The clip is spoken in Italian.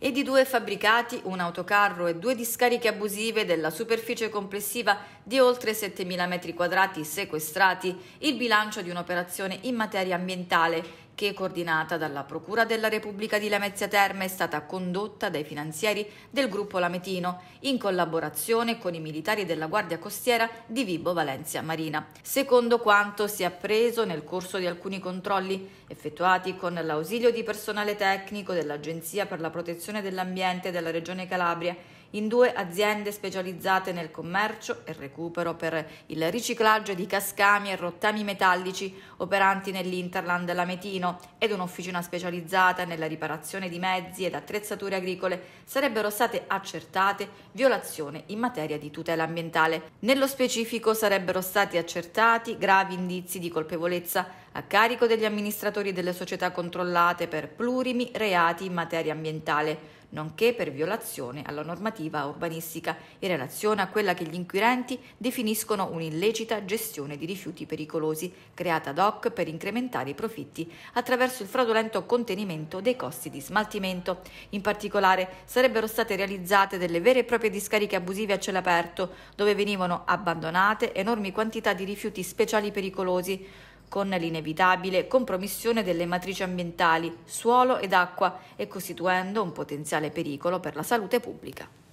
e di due fabbricati, un autocarro e due discariche abusive della superficie complessiva di oltre 7.000 m2 sequestrati, il bilancio di un'operazione in materia ambientale che, coordinata dalla Procura della Repubblica di Lamezia Terme, è stata condotta dai finanzieri del gruppo Lametino in collaborazione con i militari della Guardia Costiera di Vibo Valencia Marina. Secondo quanto si è appreso nel corso di alcuni controlli effettuati con l'ausilio di personale tecnico dell'Agenzia per la protezione dell'ambiente della Regione Calabria, in due aziende specializzate nel commercio e recupero per il riciclaggio di cascami e rottami metallici operanti nell'Interland Lametino ed un'officina specializzata nella riparazione di mezzi ed attrezzature agricole sarebbero state accertate violazioni in materia di tutela ambientale. Nello specifico sarebbero stati accertati gravi indizi di colpevolezza a carico degli amministratori delle società controllate per plurimi reati in materia ambientale nonché per violazione alla normativa urbanistica in relazione a quella che gli inquirenti definiscono un'illecita gestione di rifiuti pericolosi, creata ad hoc per incrementare i profitti attraverso il fraudolento contenimento dei costi di smaltimento. In particolare, sarebbero state realizzate delle vere e proprie discariche abusive a cielo aperto, dove venivano abbandonate enormi quantità di rifiuti speciali pericolosi con l'inevitabile compromissione delle matrici ambientali, suolo ed acqua e costituendo un potenziale pericolo per la salute pubblica.